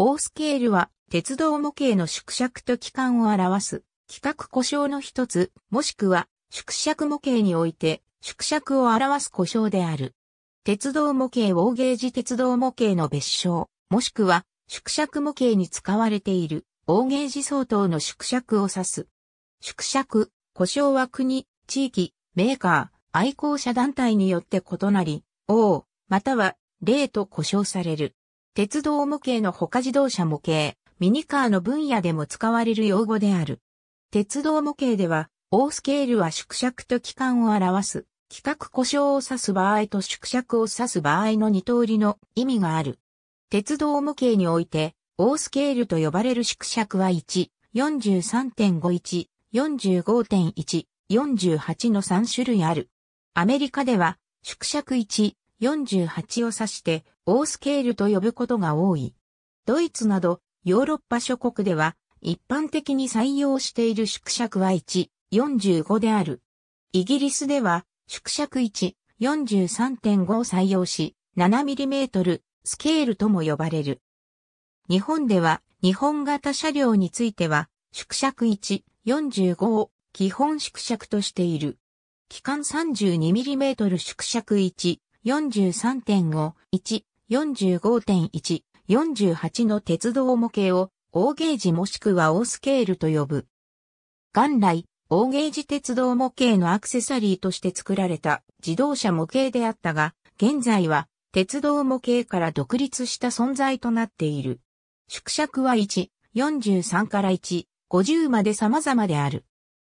オスケールは鉄道模型の縮尺と期間を表す規格故障の一つ、もしくは縮尺模型において縮尺を表す故障である。鉄道模型ォーゲージ鉄道模型の別称、もしくは縮尺模型に使われているオーゲージ相当の縮尺を指す。縮尺、故障は国、地域、メーカー、愛好者団体によって異なり、O、または、例と呼称される。鉄道模型の他自動車模型、ミニカーの分野でも使われる用語である。鉄道模型では、ースケールは縮尺と期間を表す、規格故障を指す場合と縮尺を指す場合の二通りの意味がある。鉄道模型において、ースケールと呼ばれる縮尺は1、43.51、45.1、48の3種類ある。アメリカでは、縮尺1、48を指して、オースケールと呼ぶことが多い。ドイツなど、ヨーロッパ諸国では、一般的に採用している縮尺は1、45である。イギリスでは、縮尺1、43.5を採用し、7mm スケールとも呼ばれる。日本では、日本型車両については、縮尺1、45を基本縮尺としている。機関 32mm 縮尺1、43.5、1、45.1、48の鉄道模型を大ゲージもしくは大スケールと呼ぶ。元来、大ゲージ鉄道模型のアクセサリーとして作られた自動車模型であったが、現在は鉄道模型から独立した存在となっている。縮尺は1、43から1、50まで様々である。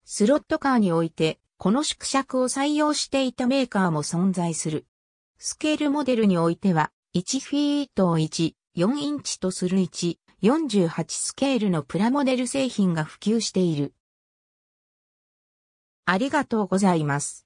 スロットカーにおいて、この縮尺を採用していたメーカーも存在する。スケールモデルにおいては、1フィートを1、4インチとする1、48スケールのプラモデル製品が普及している。ありがとうございます。